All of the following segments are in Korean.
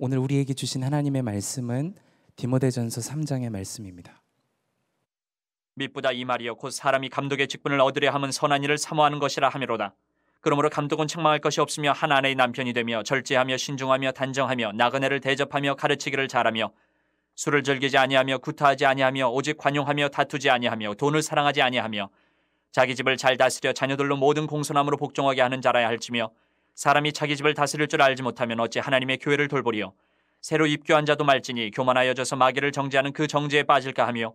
오늘 우리에게 주신 하나님의 말씀은 디모데전서 3장의 말씀입니다. 믿보다 이 말이여 곧 사람이 감독의 직분을 얻으려 함은 선한 일을 사모하는 것이라 하미로다. 그러므로 감독은 책망할 것이 없으며 한 아내의 남편이 되며 절제하며 신중하며 단정하며 나그네를 대접하며 가르치기를 잘하며 술을 즐기지 아니하며 구타하지 아니하며 오직 관용하며 다투지 아니하며 돈을 사랑하지 아니하며 자기 집을 잘 다스려 자녀들로 모든 공손함으로 복종하게 하는 자라야 할지며 사람이 자기 집을 다스릴 줄 알지 못하면 어찌 하나님의 교회를 돌보리요. 새로 입교한 자도 말지니 교만하여져서 마귀를 정죄하는 그 정죄에 빠질까 하며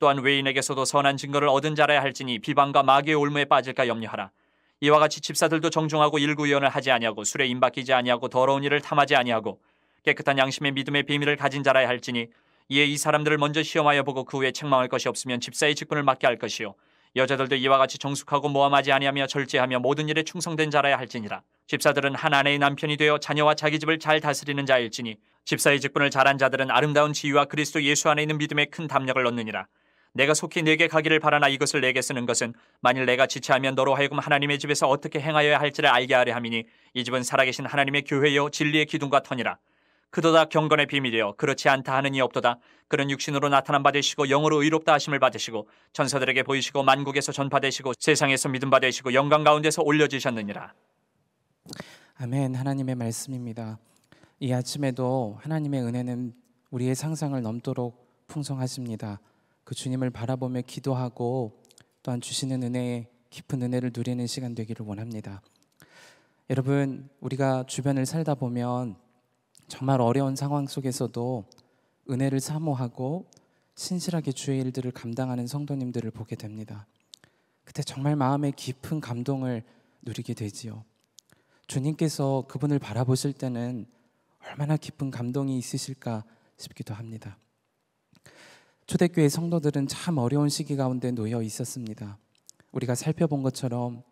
또한 외인에게서도 선한 증거를 얻은 자라야 할지니 비방과 마귀의 올무에 빠질까 염려하라. 이와 같이 집사들도 정중하고 일구위원을 하지 아니하고 술에 임박히지 아니하고 더러운 일을 탐하지 아니하고 깨끗한 양심의 믿음의 비밀을 가진 자라야 할지니 이에 이 사람들을 먼저 시험하여 보고 그 후에 책망할 것이 없으면 집사의 직분을 맡게 할 것이요 여자들도 이와 같이 정숙하고 모함하지 아니하며 절제하며 모든 일에 충성된 자라야 할지니라 집사들은 한 아내의 남편이 되어 자녀와 자기 집을 잘 다스리는 자일지니 집사의 직분을 잘한 자들은 아름다운 지위와 그리스도 예수 안에 있는 믿음에 큰 담력을 얻느니라. 내가 속히 내게 가기를 바라나 이것을 내게 쓰는 것은 만일 내가 지체하면 너로 하여금 하나님의 집에서 어떻게 행하여야 할지를 알게 하려 함이니 이 집은 살아계신 하나님의 교회여 진리의 기둥과 터니라. 그도다 경건의 비밀이여 그렇지 않다 하는 이 없도다 그런 육신으로 나타난 받으시고 영으로 의롭다 하심을 받으시고 천사들에게 보이시고 만국에서 전파되시고 세상에서 믿음 받으시고 영광 가운데서 올려지셨느니라. 아멘. 하나님의 말씀입니다. 이 아침에도 하나님의 은혜는 우리의 상상을 넘도록 풍성하십니다. 그 주님을 바라보며 기도하고 또한 주시는 은혜에 깊은 은혜를 누리는 시간 되기를 원합니다. 여러분, 우리가 주변을 살다 보면 정말 어려운 상황 속에서도 은혜를 사모하고 신실하게 주의 일들을 감당하는 성도님들을 보게 됩니다. 그때 정말 마음의 깊은 감동을 누리게 되지요. 주님께서 그분을 바라보실 때는 얼마나 깊은 감동이 있으실까 싶기도 합니다. 초대교회 성도들은 참 어려운 시기 가운데 놓여 있었습니다. 우리가 살펴본 것처럼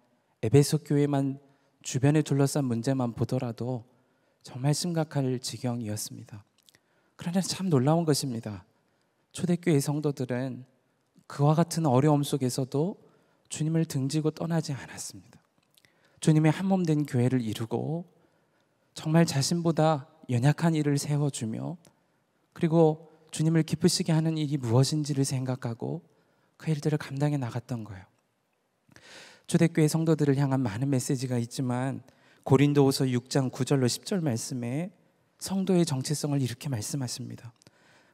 에베소 교회만 주변에 둘러싼 문제만 보더라도 정말 심각할 지경이었습니다. 그러나 참 놀라운 것입니다. 초대교회 성도들은 그와 같은 어려움 속에서도 주님을 등지고 떠나지 않았습니다. 주님의 한몸된 교회를 이루고 정말 자신보다 연약한 일을 세워주며 그리고 주님을 기쁘시게 하는 일이 무엇인지를 생각하고 그 일들을 감당해 나갔던 거예요. 초대교회 성도들을 향한 많은 메시지가 있지만 고린도후서 6장 9절로 10절 말씀에 성도의 정체성을 이렇게 말씀하십니다.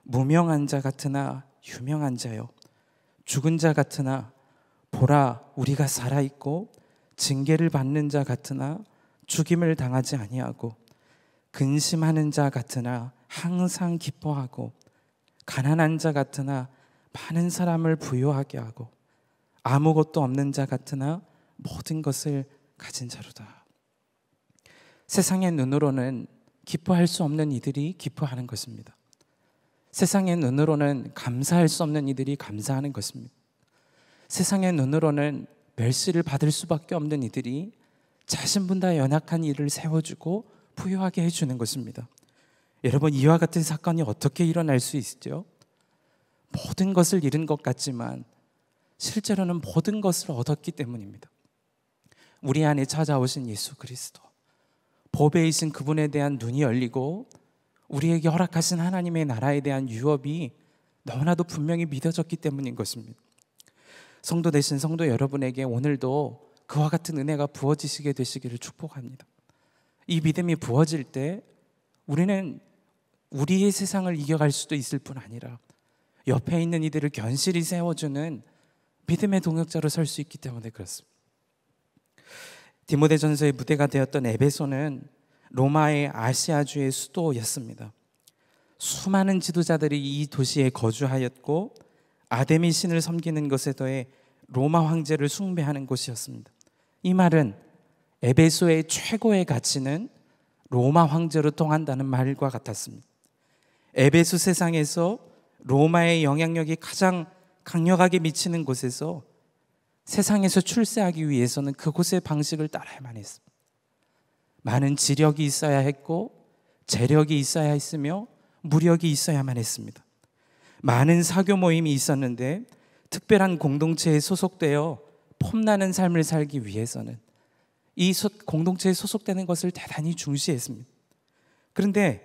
무명한 자 같으나 유명한 자요 죽은 자 같으나 보라 우리가 살아 있고 징계를 받는 자 같으나 죽임을 당하지 아니하고 근심하는 자 같으나 항상 기뻐하고 가난한 자 같으나 많은 사람을 부여하게 하고 아무것도 없는 자 같으나 모든 것을 가진 자로다. 세상의 눈으로는 기뻐할 수 없는 이들이 기뻐하는 것입니다. 세상의 눈으로는 감사할 수 없는 이들이 감사하는 것입니다. 세상의 눈으로는 멸시를 받을 수밖에 없는 이들이 자신보다 연약한 일을 세워주고 부유하게 해주는 것입니다. 여러분 이와 같은 사건이 어떻게 일어날 수 있죠? 모든 것을 잃은 것 같지만 실제로는 모든 것을 얻었기 때문입니다. 우리 안에 찾아오신 예수 그리스도, 보배이신 그분에 대한 눈이 열리고 우리에게 허락하신 하나님의 나라에 대한 유업이 너무나도 분명히 믿어졌기 때문인 것입니다. 성도 되신 성도 여러분에게 오늘도 그와 같은 은혜가 부어지시게 되시기를 축복합니다. 이 믿음이 부어질 때 우리는 우리의 세상을 이겨갈 수도 있을 뿐 아니라 옆에 있는 이들을 견실히 세워주는 믿음의 동역자로 설 수 있기 때문에 그렇습니다. 디모데전서의 무대가 되었던 에베소는 로마의 아시아주의 수도였습니다. 수많은 지도자들이 이 도시에 거주하였고 아데미 신을 섬기는 것에 더해 로마 황제를 숭배하는 곳이었습니다. 이 말은 에베소의 최고의 가치는 로마 황제로 통한다는 말과 같았습니다. 에베소 세상에서 로마의 영향력이 가장 강력하게 미치는 곳에서 세상에서 출세하기 위해서는 그곳의 방식을 따라야만 했습니다. 많은 지력이 있어야 했고 재력이 있어야 했으며 무력이 있어야만 했습니다. 많은 사교 모임이 있었는데 특별한 공동체에 소속되어 폼나는 삶을 살기 위해서는 이 공동체에 소속되는 것을 대단히 중시했습니다. 그런데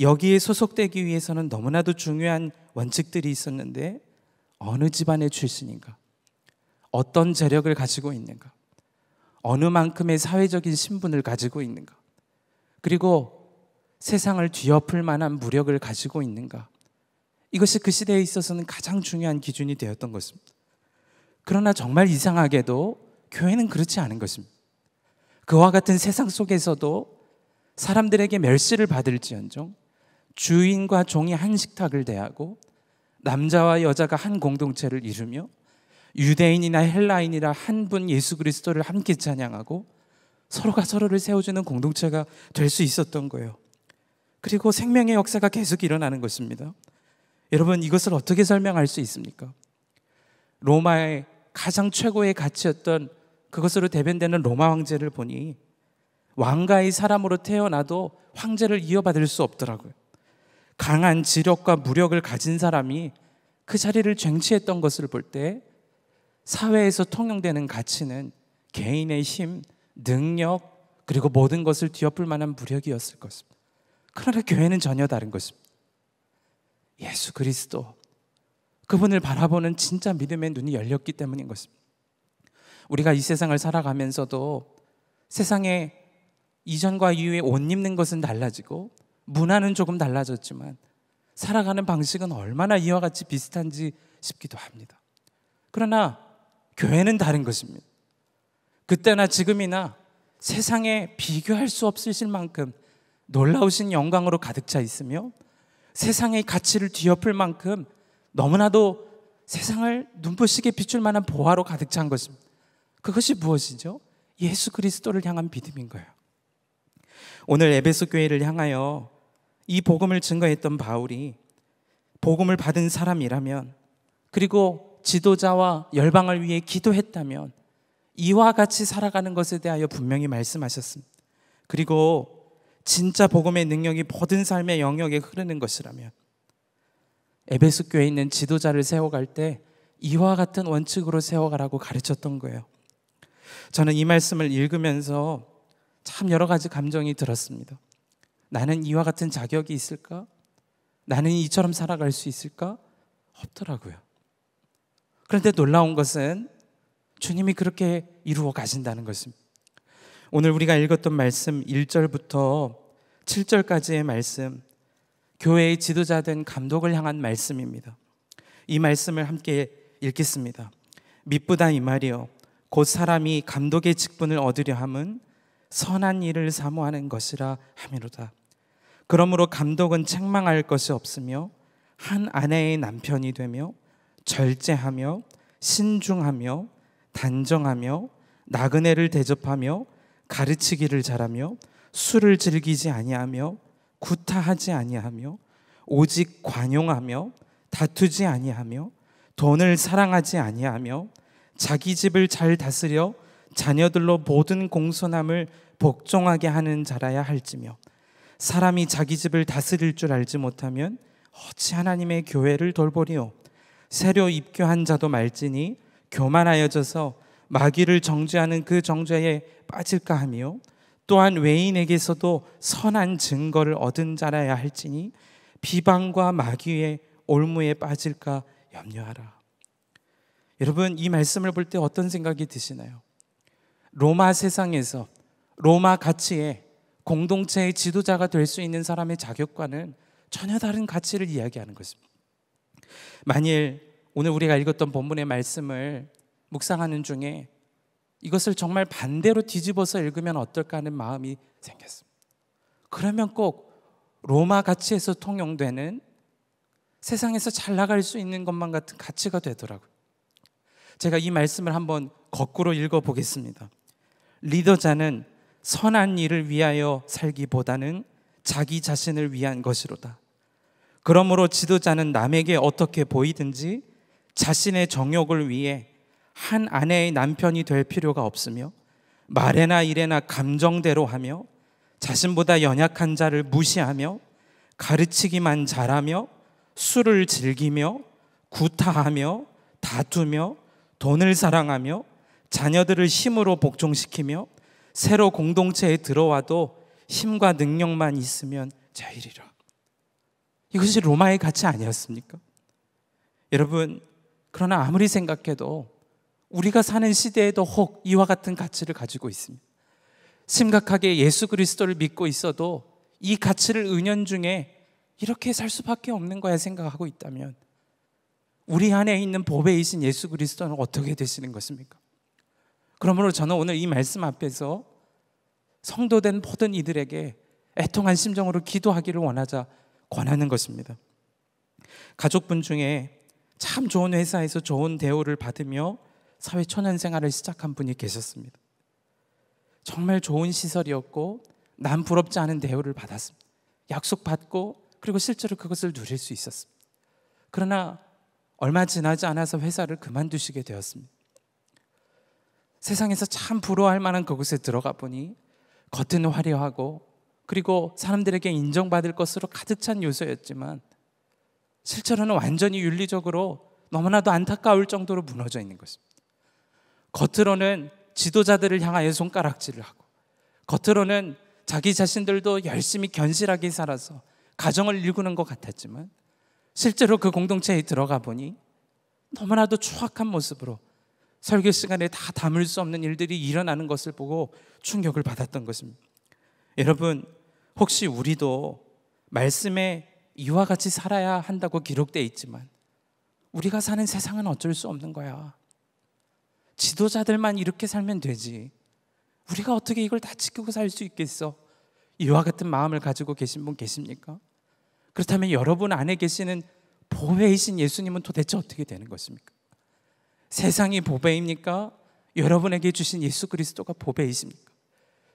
여기에 소속되기 위해서는 너무나도 중요한 원칙들이 있었는데 어느 집안의 출신인가? 어떤 재력을 가지고 있는가? 어느 만큼의 사회적인 신분을 가지고 있는가? 그리고 세상을 뒤엎을 만한 무력을 가지고 있는가? 이것이 그 시대에 있어서는 가장 중요한 기준이 되었던 것입니다. 그러나 정말 이상하게도 교회는 그렇지 않은 것입니다. 그와 같은 세상 속에서도 사람들에게 멸시를 받을지언정 주인과 종이 한 식탁을 대하고 남자와 여자가 한 공동체를 이루며 유대인이나 헬라인이라 한 분 예수 그리스도를 함께 찬양하고 서로가 서로를 세워주는 공동체가 될 수 있었던 거예요. 그리고 생명의 역사가 계속 일어나는 것입니다. 여러분 이것을 어떻게 설명할 수 있습니까? 로마의 가장 최고의 가치였던 그것으로 대변되는 로마 황제를 보니 왕가의 사람으로 태어나도 황제를 이어받을 수 없더라고요. 강한 지력과 무력을 가진 사람이 그 자리를 쟁취했던 것을 볼 때 사회에서 통용되는 가치는 개인의 힘, 능력, 그리고 모든 것을 뒤엎을 만한 무력이었을 것입니다. 그러나 교회는 전혀 다른 것입니다. 예수 그리스도 그분을 바라보는 진짜 믿음의 눈이 열렸기 때문인 것입니다. 우리가 이 세상을 살아가면서도 세상에 이전과 이후에 옷 입는 것은 달라지고 문화는 조금 달라졌지만 살아가는 방식은 얼마나 이와 같이 비슷한지 싶기도 합니다. 그러나 교회는 다른 것입니다. 그때나 지금이나 세상에 비교할 수 없으실 만큼 놀라우신 영광으로 가득 차 있으며 세상의 가치를 뒤엎을 만큼 너무나도 세상을 눈부시게 비출 만한 보화로 가득 찬 것입니다. 그것이 무엇이죠? 예수 그리스도를 향한 믿음인 거예요. 오늘 에베소 교회를 향하여 이 복음을 증거했던 바울이 복음을 받은 사람이라면 그리고 지도자와 열방을 위해 기도했다면 이와 같이 살아가는 것에 대하여 분명히 말씀하셨습니다. 그리고 진짜 복음의 능력이 모든 삶의 영역에 흐르는 것이라면 에베소 교회에 있는 지도자를 세워갈 때 이와 같은 원칙으로 세워가라고 가르쳤던 거예요. 저는 이 말씀을 읽으면서 참 여러 가지 감정이 들었습니다. 나는 이와 같은 자격이 있을까? 나는 이처럼 살아갈 수 있을까? 없더라고요. 그런데 놀라운 것은 주님이 그렇게 이루어 가신다는 것입니다. 오늘 우리가 읽었던 말씀 1절부터 7절까지의 말씀, 교회의 지도자된 감독을 향한 말씀입니다. 이 말씀을 함께 읽겠습니다. 미쁘다 이 말이요. 곧 사람이 감독의 직분을 얻으려 함은 선한 일을 사모하는 것이라 함이로다. 그러므로 감독은 책망할 것이 없으며 한 아내의 남편이 되며 절제하며 신중하며 단정하며 나그네를 대접하며 가르치기를 잘하며 술을 즐기지 아니하며 구타하지 아니하며 오직 관용하며 다투지 아니하며 돈을 사랑하지 아니하며 자기 집을 잘 다스려 자녀들로 모든 공손함을 복종하게 하는 자라야 할지며 사람이 자기 집을 다스릴 줄 알지 못하면 어찌 하나님의 교회를 돌보리요 세려 입교한 자도 말지니 교만하여져서 마귀를 정죄하는 그 정죄에 빠질까 하며 또한 외인에게서도 선한 증거를 얻은 자라야 할지니 비방과 마귀의 올무에 빠질까 염려하라. 여러분 이 말씀을 볼 때 어떤 생각이 드시나요? 로마 세상에서 로마 가치에 공동체의 지도자가 될 수 있는 사람의 자격과는 전혀 다른 가치를 이야기하는 것입니다. 만일 오늘 우리가 읽었던 본문의 말씀을 묵상하는 중에 이것을 정말 반대로 뒤집어서 읽으면 어떨까 하는 마음이 생겼습니다. 그러면 꼭 로마 가치에서 통용되는 세상에서 잘 나갈 수 있는 것만 같은 가치가 되더라고요. 제가 이 말씀을 한번 거꾸로 읽어 보겠습니다. 리더자는 선한 일을 위하여 살기보다는 자기 자신을 위한 것이로다. 그러므로 지도자는 남에게 어떻게 보이든지 자신의 정욕을 위해 한 아내의 남편이 될 필요가 없으며 말에나 일에나 감정대로 하며 자신보다 연약한 자를 무시하며 가르치기만 잘하며 술을 즐기며 구타하며 다투며 돈을 사랑하며 자녀들을 힘으로 복종시키며 새로 공동체에 들어와도 힘과 능력만 있으면 자일이라 이것이 로마의 가치 아니었습니까? 여러분, 그러나 아무리 생각해도 우리가 사는 시대에도 혹 이와 같은 가치를 가지고 있습니다. 심각하게 예수 그리스도를 믿고 있어도 이 가치를 은연중에 이렇게 살 수밖에 없는 거야 생각하고 있다면 우리 안에 있는 보배이신 예수 그리스도는 어떻게 되시는 것입니까? 그러므로 저는 오늘 이 말씀 앞에서 성도된 모든 이들에게 애통한 심정으로 기도하기를 원하자 권하는 것입니다. 가족분 중에 참 좋은 회사에서 좋은 대우를 받으며 사회 초년 생활을 시작한 분이 계셨습니다. 정말 좋은 시설이었고 남 부럽지 않은 대우를 받았습니다. 약속 받고 그리고 실제로 그것을 누릴 수 있었습니다. 그러나 얼마 지나지 않아서 회사를 그만두시게 되었습니다. 세상에서 참 부러워할 만한 그곳에 들어가 보니 겉은 화려하고 그리고 사람들에게 인정받을 것으로 가득 찬 요소였지만 실제로는 완전히 윤리적으로 너무나도 안타까울 정도로 무너져 있는 것입니다. 겉으로는 지도자들을 향하여 손가락질을 하고 겉으로는 자기 자신들도 열심히 견실하게 살아서 가정을 일구는 것 같았지만 실제로 그 공동체에 들어가 보니 너무나도 추악한 모습으로 설교 시간에 다 담을 수 없는 일들이 일어나는 것을 보고 충격을 받았던 것입니다. 여러분, 혹시 우리도 말씀에 이와 같이 살아야 한다고 기록되 어 있지만 우리가 사는 세상은 어쩔 수 없는 거야. 지도자들만 이렇게 살면 되지. 우리가 어떻게 이걸 다 지키고 살 수 있겠어? 이와 같은 마음을 가지고 계신 분 계십니까? 그렇다면 여러분 안에 계시는 보배이신 예수님은 도대체 어떻게 되는 것입니까? 세상이 보배입니까? 여러분에게 주신 예수 그리스도가 보배이십니까?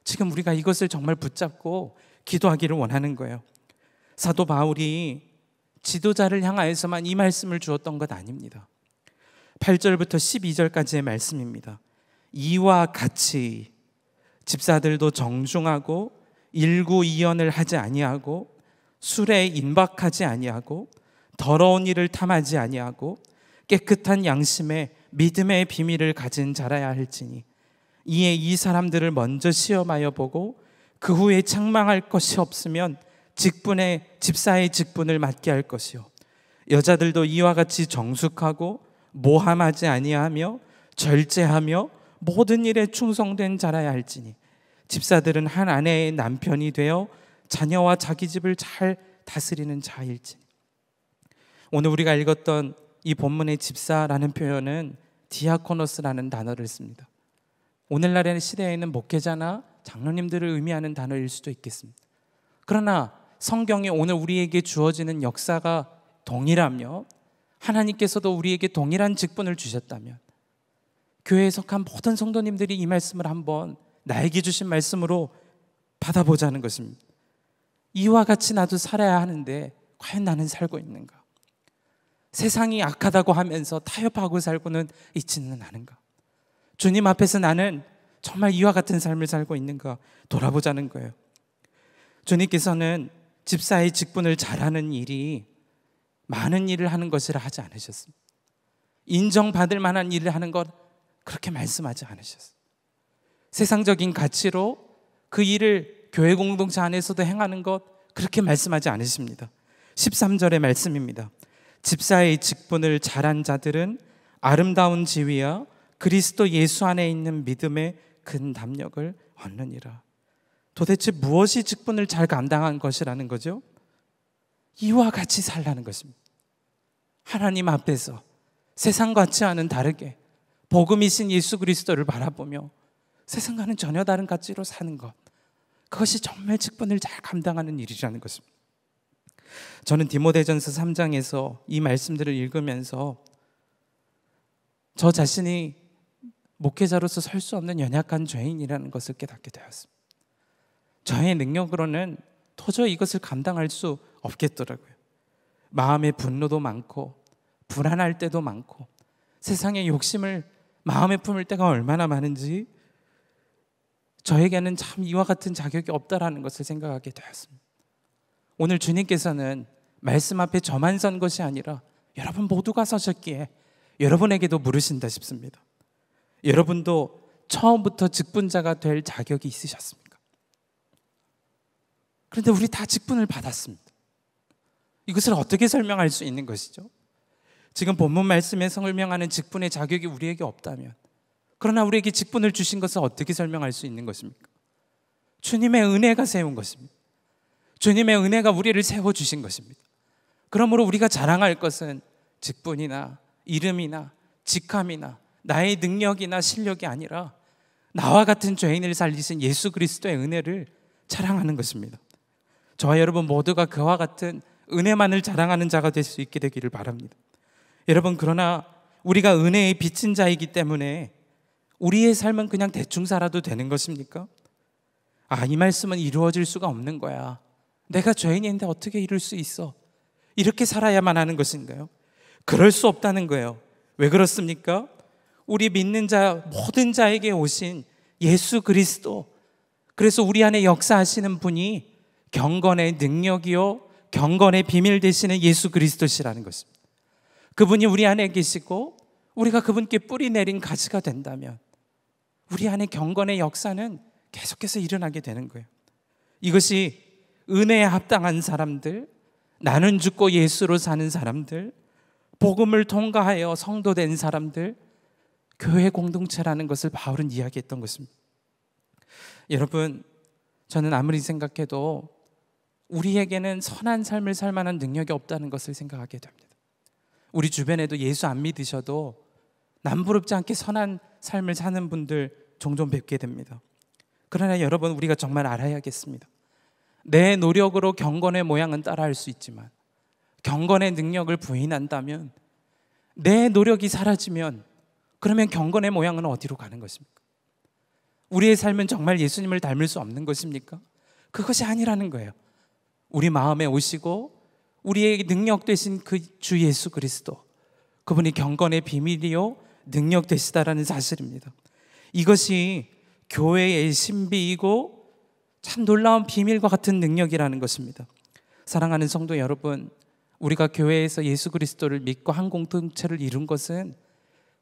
지금 우리가 이것을 정말 붙잡고 기도하기를 원하는 거예요. 사도 바울이 지도자를 향하여서만 이 말씀을 주었던 것 아닙니다. 8절부터 12절까지의 말씀입니다. 이와 같이 집사들도 정중하고 일구이연을 하지 아니하고 술에 인박하지 아니하고 더러운 일을 탐하지 아니하고 깨끗한 양심에 믿음의 비밀을 가진 자라야 할지니 이에 이 사람들을 먼저 시험하여 보고 그 후에 창망할 것이 없으면 직분의 집사의 직분을 맡게 할 것이요 여자들도 이와 같이 정숙하고 모함하지 아니하며 절제하며 모든 일에 충성된 자라야 할지니 집사들은 한 아내의 남편이 되어 자녀와 자기 집을 잘 다스리는 자일지니 오늘 우리가 읽었던 이 본문의 집사라는 표현은 디아코노스라는 단어를 씁니다. 오늘날의 시대에는 목회자나 장로님들을 의미하는 단어일 수도 있겠습니다. 그러나 성경에 오늘 우리에게 주어지는 역사가 동일하며 하나님께서도 우리에게 동일한 직분을 주셨다면 교회에 속한 모든 성도님들이 이 말씀을 한번 나에게 주신 말씀으로 받아보자는 것입니다. 이와 같이 나도 살아야 하는데 과연 나는 살고 있는가? 세상이 악하다고 하면서 타협하고 살고는 있지는 않은가? 주님 앞에서 나는 정말 이와 같은 삶을 살고 있는가 돌아보자는 거예요. 주님께서는 집사의 직분을 잘하는 일이 많은 일을 하는 것이라 하지 않으셨습니다. 인정받을 만한 일을 하는 것 그렇게 말씀하지 않으셨습니다. 세상적인 가치로 그 일을 교회 공동체 안에서도 행하는 것 그렇게 말씀하지 않으십니다. 13절의 말씀입니다. 집사의 직분을 잘한 자들은 아름다운 지위와 그리스도 예수 안에 있는 믿음의 근 담력을 얻느니라. 도대체 무엇이 직분을 잘 감당한 것이라는 거죠? 이와 같이 살라는 것입니다. 하나님 앞에서 세상 같지 않은 다르게 복음이신 예수 그리스도를 바라보며 세상과는 전혀 다른 가치로 사는 것. 그것이 정말 직분을 잘 감당하는 일이라는 것입니다. 저는 디모데전서 3장에서 이 말씀들을 읽으면서 저 자신이 목회자로서 설 수 없는 연약한 죄인이라는 것을 깨닫게 되었습니다. 저의 능력으로는 도저히 이것을 감당할 수 없겠더라고요. 마음의 분노도 많고 불안할 때도 많고 세상의 욕심을 마음에 품을 때가 얼마나 많은지 저에게는 참 이와 같은 자격이 없다라는 것을 생각하게 되었습니다. 오늘 주님께서는 말씀 앞에 저만 선 것이 아니라 여러분 모두가 서셨기에 여러분에게도 물으신다 싶습니다. 여러분도 처음부터 직분자가 될 자격이 있으셨습니까? 그런데 우리 다 직분을 받았습니다. 이것을 어떻게 설명할 수 있는 것이죠? 지금 본문 말씀에 설명하는 직분의 자격이 우리에게 없다면 그러나 우리에게 직분을 주신 것을 어떻게 설명할 수 있는 것입니까? 주님의 은혜가 세운 것입니다. 주님의 은혜가 우리를 세워 주신 것입니다. 그러므로 우리가 자랑할 것은 직분이나 이름이나 직함이나 나의 능력이나 실력이 아니라 나와 같은 죄인을 살리신 예수 그리스도의 은혜를 자랑하는 것입니다. 저와 여러분 모두가 그와 같은 은혜만을 자랑하는 자가 될 수 있게 되기를 바랍니다. 여러분 그러나 우리가 은혜의 비친 자이기 때문에 우리의 삶은 그냥 대충 살아도 되는 것입니까? 아, 이 말씀은 이루어질 수가 없는 거야. 내가 죄인인데 어떻게 이룰 수 있어? 이렇게 살아야만 하는 것인가요? 그럴 수 없다는 거예요. 왜 그렇습니까? 우리 믿는 자 모든 자에게 오신 예수 그리스도 그래서 우리 안에 역사하시는 분이 경건의 능력이요 경건의 비밀 되시는 예수 그리스도시라는 것입니다. 그분이 우리 안에 계시고 우리가 그분께 뿌리 내린 가지가 된다면 우리 안에 경건의 역사는 계속해서 일어나게 되는 거예요. 이것이 은혜에 합당한 사람들, 나는 죽고 예수로 사는 사람들, 복음을 통과하여 성도된 사람들, 교회 공동체라는 것을 바울은 이야기했던 것입니다. 여러분, 저는 아무리 생각해도 우리에게는 선한 삶을 살 만한 능력이 없다는 것을 생각하게 됩니다. 우리 주변에도 예수 안 믿으셔도 남부럽지 않게 선한 삶을 사는 분들 종종 뵙게 됩니다. 그러나 여러분 우리가 정말 알아야겠습니다. 내 노력으로 경건의 모양은 따라할 수 있지만 경건의 능력을 부인한다면 내 노력이 사라지면 그러면 경건의 모양은 어디로 가는 것입니까? 우리의 삶은 정말 예수님을 닮을 수 없는 것입니까? 그것이 아니라는 거예요. 우리 마음에 오시고 우리에게 능력 되신 그 주 예수 그리스도 그분이 경건의 비밀이요 능력 되시다라는 사실입니다. 이것이 교회의 신비이고 참 놀라운 비밀과 같은 능력이라는 것입니다. 사랑하는 성도 여러분, 우리가 교회에서 예수 그리스도를 믿고 한 공동체를 이룬 것은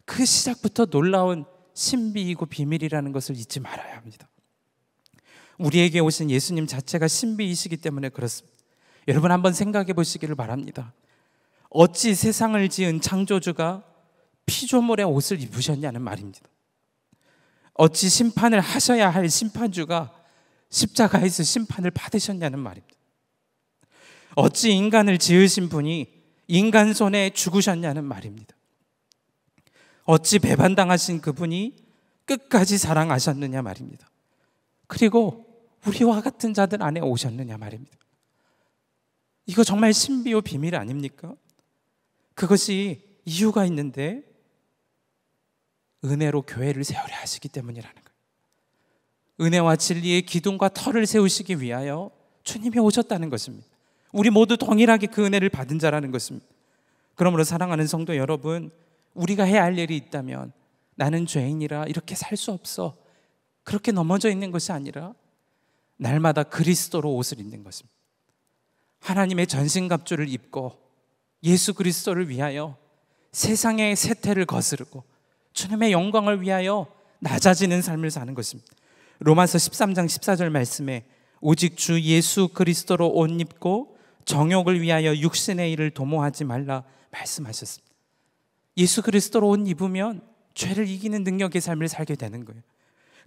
그 시작부터 놀라운 신비이고 비밀이라는 것을 잊지 말아야 합니다. 우리에게 오신 예수님 자체가 신비이시기 때문에 그렇습니다. 여러분 한번 생각해 보시기를 바랍니다. 어찌 세상을 지은 창조주가 피조물의 옷을 입으셨냐는 말입니다. 어찌 심판을 하셔야 할 심판주가 십자가에서 심판을 받으셨냐는 말입니다. 어찌 인간을 지으신 분이 인간 손에 죽으셨냐는 말입니다. 어찌 배반당하신 그분이 끝까지 사랑하셨느냐 말입니다. 그리고 우리와 같은 자들 안에 오셨느냐 말입니다. 이거 정말 신비요 비밀 아닙니까? 그것이 이유가 있는데 은혜로 교회를 세우려 하시기 때문이라는 거예요. 은혜와 진리의 기둥과 터를 세우시기 위하여 주님이 오셨다는 것입니다. 우리 모두 동일하게 그 은혜를 받은 자라는 것입니다. 그러므로 사랑하는 성도 여러분, 우리가 해야 할 일이 있다면 나는 죄인이라 이렇게 살 수 없어. 그렇게 넘어져 있는 것이 아니라 날마다 그리스도로 옷을 입는 것입니다. 하나님의 전신갑주를 입고 예수 그리스도를 위하여 세상의 세태를 거스르고 주님의 영광을 위하여 낮아지는 삶을 사는 것입니다. 로마서 13장 14절 말씀에 오직 주 예수 그리스도로 옷 입고 정욕을 위하여 육신의 일을 도모하지 말라 말씀하셨습니다. 예수 그리스도로 옷 입으면 죄를 이기는 능력의 삶을 살게 되는 거예요.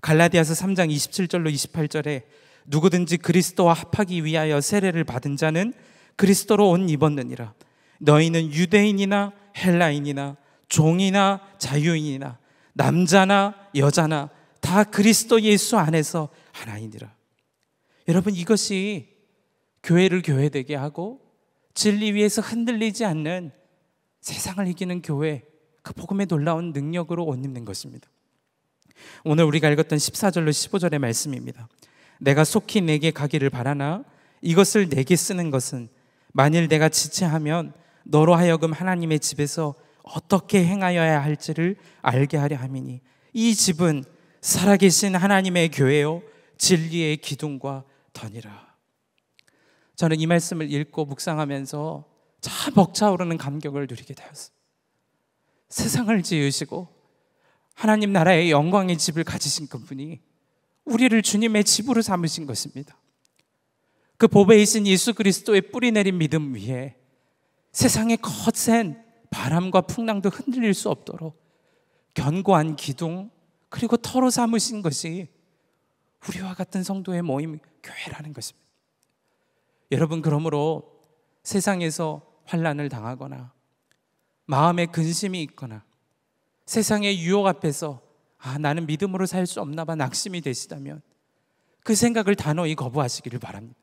갈라디아서 3장 27절로 28절에 누구든지 그리스도와 합하기 위하여 세례를 받은 자는 그리스도로 옷 입었느니라. 너희는 유대인이나 헬라인이나 종이나 자유인이나 남자나 여자나 다 그리스도 예수 안에서 하나이니라. 여러분 이것이 교회를 교회되게 하고 진리 위에서 흔들리지 않는 세상을 이기는 교회 그 복음의 놀라운 능력으로 옷 입는 것입니다. 오늘 우리가 읽었던 14절로 15절의 말씀입니다. 내가 속히 내게 가기를 바라나 이것을 내게 쓰는 것은 만일 내가 지체하면 너로 하여금 하나님의 집에서 어떻게 행하여야 할지를 알게 하려 함이니 이 집은 살아계신 하나님의 교회요 진리의 기둥과 던이라. 저는 이 말씀을 읽고 묵상하면서 참 벅차오르는 감격을 누리게 되었습니다. 세상을 지으시고 하나님 나라의 영광의 집을 가지신 그분이 우리를 주님의 집으로 삼으신 것입니다. 그 보배이신 예수 그리스도의 뿌리 내린 믿음 위에 세상의 거센 바람과 풍랑도 흔들릴 수 없도록 견고한 기둥 그리고 터로 삼으신 것이 우리와 같은 성도의 모임 교회라는 것입니다. 여러분 그러므로 세상에서 환란을 당하거나 마음에 근심이 있거나 세상의 유혹 앞에서 아, 나는 믿음으로 살 수 없나 봐 낙심이 되시다면 그 생각을 단호히 거부하시기를 바랍니다.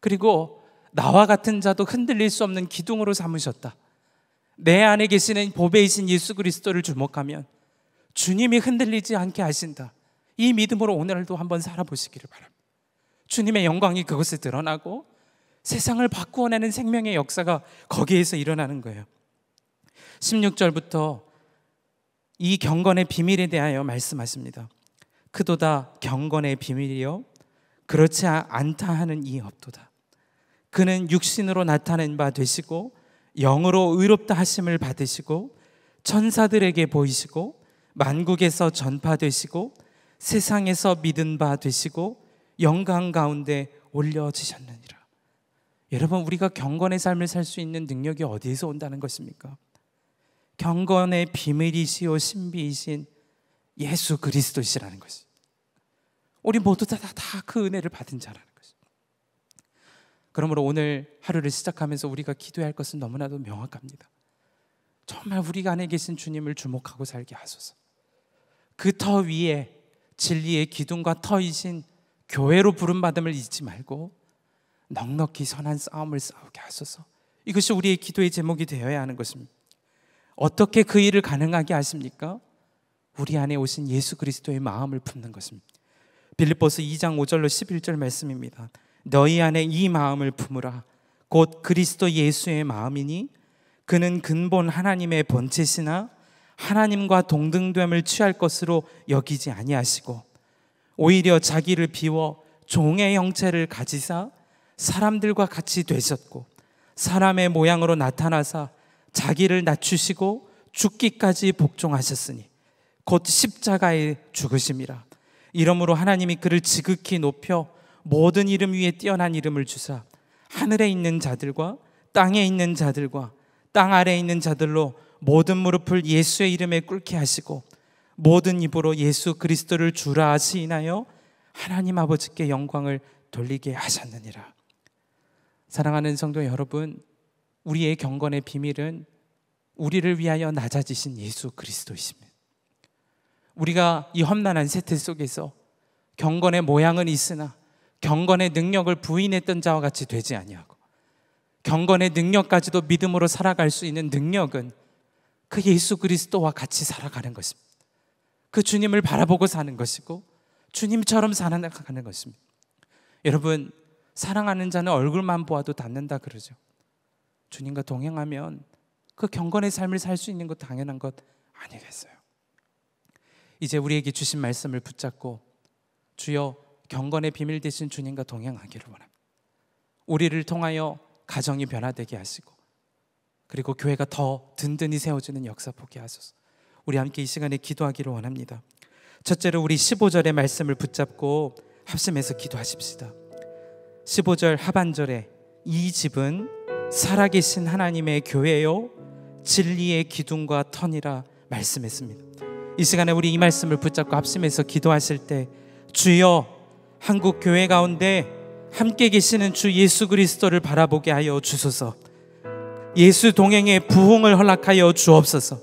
그리고 나와 같은 자도 흔들릴 수 없는 기둥으로 삼으셨다. 내 안에 계시는 보배이신 예수 그리스도를 주목하면 주님이 흔들리지 않게 하신다. 이 믿음으로 오늘도 한번 살아보시기를 바랍니다. 주님의 영광이 그것에 드러나고 세상을 바꾸어내는 생명의 역사가 거기에서 일어나는 거예요. 16절부터 이 경건의 비밀에 대하여 말씀하십니다. 그도다 경건의 비밀이요 그렇지 않다 하는 이 없도다. 그는 육신으로 나타낸 바 되시고 영으로 의롭다 하심을 받으시고 천사들에게 보이시고 만국에서 전파되시고 세상에서 믿은 바 되시고 영광 가운데 올려지셨느니라. 여러분 우리가 경건의 삶을 살 수 있는 능력이 어디에서 온다는 것입니까? 경건의 비밀이시요 신비이신 예수 그리스도시라는 것이. 우리 모두 다다그 은혜를 받은 자라는 것이. 그러므로 오늘 하루를 시작하면서 우리가 기도할 것은 너무나도 명확합니다. 정말 우리 안에 계신 주님을 주목하고 살게 하소서. 그 터 위에 진리의 기둥과 터이신 교회로 부름받음을 잊지 말고 넉넉히 선한 싸움을 싸우게 하소서. 이것이 우리의 기도의 제목이 되어야 하는 것입니다. 어떻게 그 일을 가능하게 하십니까? 우리 안에 오신 예수 그리스도의 마음을 품는 것입니다. 빌립보스 2장 5절로 11절 말씀입니다. 너희 안에 이 마음을 품으라. 곧 그리스도 예수의 마음이니 그는 근본 하나님의 본체시나 하나님과 동등됨을 취할 것으로 여기지 아니하시고 오히려 자기를 비워 종의 형체를 가지사 사람들과 같이 되셨고 사람의 모양으로 나타나사 자기를 낮추시고 죽기까지 복종하셨으니 곧 십자가에 죽으심이라. 이러므로 하나님이 그를 지극히 높여 모든 이름 위에 뛰어난 이름을 주사 하늘에 있는 자들과 땅에 있는 자들과 땅 아래에 있는 자들로 모든 무릎을 예수의 이름에 꿇게 하시고 모든 입으로 예수 그리스도를 주라 하시나요 하나님 아버지께 영광을 돌리게 하셨느니라. 사랑하는 성도 여러분, 우리의 경건의 비밀은 우리를 위하여 낮아지신 예수 그리스도이십니다. 우리가 이 험난한 세태 속에서 경건의 모양은 있으나 경건의 능력을 부인했던 자와 같이 되지 아니하고 경건의 능력까지도 믿음으로 살아갈 수 있는 능력은 그 예수 그리스도와 같이 살아가는 것입니다. 그 주님을 바라보고 사는 것이고 주님처럼 살아가는 것입니다. 여러분 사랑하는 자는 얼굴만 보아도 닿는다 그러죠. 주님과 동행하면 그 경건의 삶을 살 수 있는 것 당연한 것 아니겠어요. 이제 우리에게 주신 말씀을 붙잡고 주여 경건의 비밀 되신 주님과 동행하기를 원합니다. 우리를 통하여 가정이 변화되게 하시고 그리고 교회가 더 든든히 세워지는 역사 보게 하소서. 우리 함께 이 시간에 기도하기를 원합니다. 첫째로 우리 15절의 말씀을 붙잡고 합심해서 기도하십시다. 15절 하반절에 이 집은 살아계신 하나님의 교회요 진리의 기둥과 턴이라 말씀했습니다. 이 시간에 우리 이 말씀을 붙잡고 합심해서 기도하실 때 주여 한국 교회 가운데 함께 계시는 주 예수 그리스도를 바라보게 하여 주소서. 예수 동행의 부흥을 허락하여 주옵소서.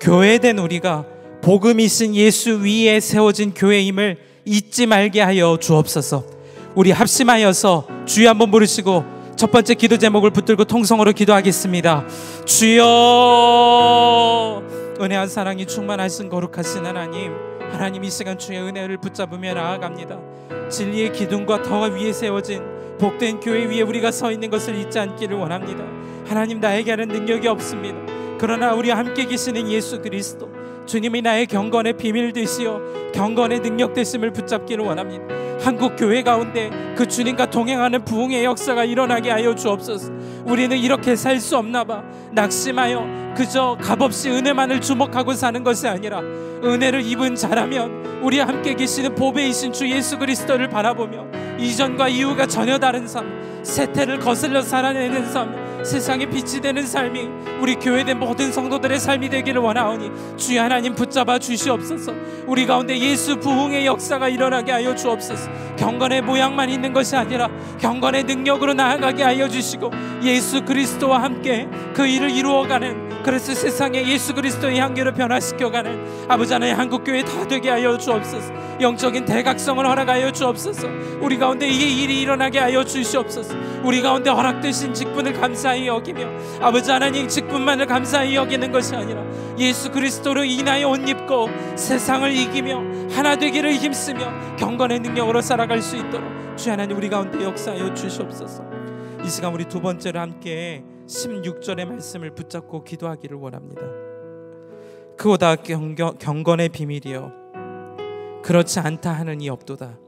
교회된 우리가 복음이신 예수 위에 세워진 교회임을 잊지 말게 하여 주옵소서. 우리 합심하여서 주여 한 번 부르시고 첫 번째 기도 제목을 붙들고 통성으로 기도하겠습니다. 주여 은혜한 사랑이 충만하신 거룩하신 하나님 하나님 이 시간 주의 은혜를 붙잡으며 나아갑니다. 진리의 기둥과 더 위에 세워진 복된 교회 위에 우리가 서 있는 것을 잊지 않기를 원합니다. 하나님 나에게는 능력이 없습니다. 그러나 우리 함께 계시는 예수 그리스도 주님이 나의 경건의 비밀 되시어 경건의 능력 되심을 붙잡기를 원합니다. 한국 교회 가운데 그 주님과 동행하는 부흥의 역사가 일어나게 하여 주옵소서. 우리는 이렇게 살 수 없나 봐. 낙심하여 그저 값없이 은혜만을 주목하고 사는 것이 아니라 은혜를 입은 자라면 우리 함께 계시는 보배이신 주 예수 그리스도를 바라보며 이전과 이후가 전혀 다른 삶, 세태를 거슬려 살아내는 삶, 세상에 빛이 되는 삶이 우리 교회된 모든 성도들의 삶이 되기를 원하오니 주여 하나님 붙잡아 주시옵소서 우리 가운데 예수 부흥의 역사가 일어나게 하여 주옵소서 경건의 모양만 있는 것이 아니라 경건의 능력으로 나아가게 하여 주시고 예수 그리스도와 함께 그 일을 이루어가는 그래서 세상에 예수 그리스도의 향기로 변화시켜가는 아버지 하나의 한국교회 다 되게 하여 주옵소서 영적인 대각성을 허락하여 주옵소서 우리 가운데 이 일이 일어나게 하여 주시옵소서 우리 가운데 허락되신 직분을 감사 감사히 여기며 아버지 하나님 직분만을 감사히 여기는 것이 아니라 예수 그리스도로 인하여 옷 입고 세상을 이기며 하나 되기를 힘쓰며 경건의 능력으로 살아갈 수 있도록 주 하나님 우리 가운데 역사하여 주시옵소서 이 시간 우리 두 번째로 함께 16절의 말씀을 붙잡고 기도하기를 원합니다 그보다 경건, 의 비밀이요 그렇지 않다 하는 이 없도다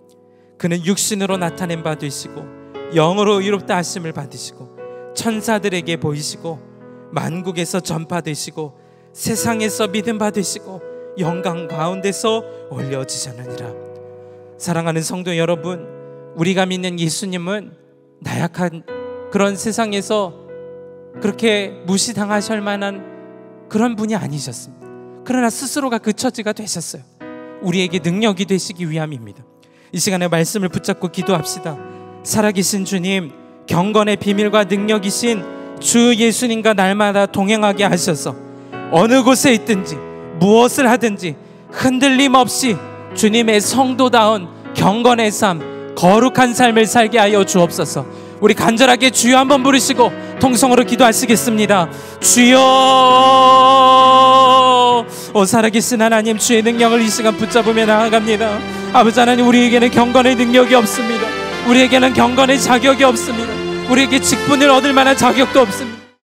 그는 육신으로 나타낸 바 되시고 영으로 의롭다 하심을 받으시고 천사들에게 보이시고 만국에서 전파되시고 세상에서 믿음 받으시고 영광 가운데서 올려지셨느니라. 사랑하는 성도 여러분, 우리가 믿는 예수님은 나약한 그런 세상에서 그렇게 무시당하실 만한 그런 분이 아니셨습니다. 그러나 스스로가 그 처지가 되셨어요. 우리에게 능력이 되시기 위함입니다. 이 시간에 말씀을 붙잡고 기도합시다. 살아계신 주님, 경건의 비밀과 능력이신 주 예수님과 날마다 동행하게 하셔서 어느 곳에 있든지 무엇을 하든지 흔들림 없이 주님의 성도다운 경건의 삶, 거룩한 삶을 살게 하여 주옵소서. 우리 간절하게 주여 한번 부르시고 통성으로 기도하시겠습니다. 주여! 오 살아계신 하나님 주의 능력을 이 시간 붙잡으며 나아갑니다. 아버지 하나님 우리에게는 경건의 능력이 없습니다. 우리에게는 경건의 자격이 없습니다. 우리에게 직분을 얻을 만한 자격도 없습니다.